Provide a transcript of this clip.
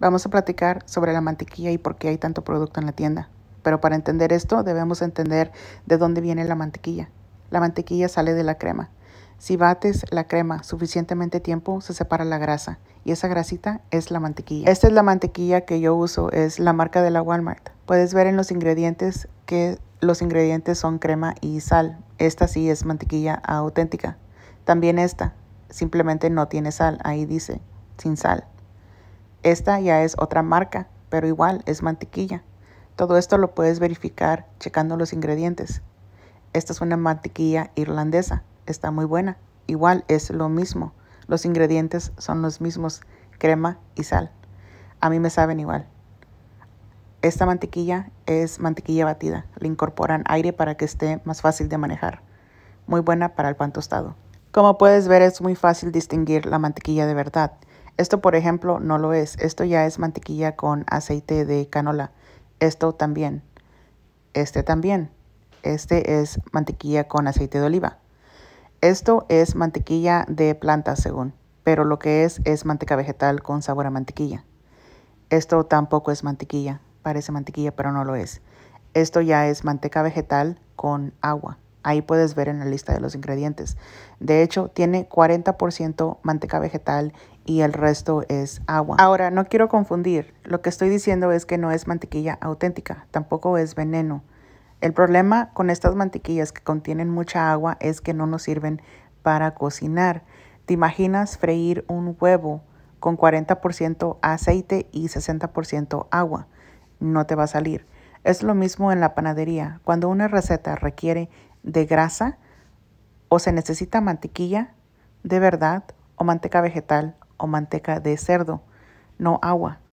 Vamos a platicar sobre la mantequilla y por qué hay tanto producto en la tienda. Pero para entender esto debemos entender de dónde viene la mantequilla. La mantequilla sale de la crema. Si bates la crema suficientemente tiempo, se separa la grasa y esa grasita es la mantequilla. Esta es la mantequilla que yo uso, es la marca de la Walmart. Puedes ver en los ingredientes que los ingredientes son crema y sal. Esta sí es mantequilla auténtica. También esta, simplemente no tiene sal, ahí dice, sin sal. Esta ya es otra marca, pero igual es mantequilla. Todo esto lo puedes verificar checando los ingredientes. Esta es una mantequilla irlandesa, está muy buena. Igual es lo mismo, los ingredientes son los mismos, crema y sal. A mí me saben igual. Esta mantequilla es mantequilla batida, le incorporan aire para que esté más fácil de manejar. Muy buena para el pan tostado. Como puedes ver es muy fácil distinguir la mantequilla de verdad esto, por ejemplo, no lo es. Esto ya es mantequilla con aceite de canola. Esto también. Este también. Este es mantequilla con aceite de oliva. Esto es mantequilla de planta, según, pero lo que es es manteca vegetal con sabor a mantequilla. Esto tampoco es mantequilla, parece mantequilla, pero no lo es. Esto ya es manteca vegetal con agua. Ahí puedes ver en la lista de los ingredientes. De hecho, tiene 40% manteca vegetal y el resto es agua. Ahora, no quiero confundir. Lo que estoy diciendo es que no es mantequilla auténtica, tampoco es veneno. El problema con estas mantequillas que contienen mucha agua es que no nos sirven para cocinar. ¿Te imaginas freír un huevo con 40% aceite y 60% agua? No te va a salir. Es lo mismo en la panadería. Cuando una receta requiere de grasa o se necesita mantequilla de verdad o manteca vegetal o manteca de cerdo, no agua.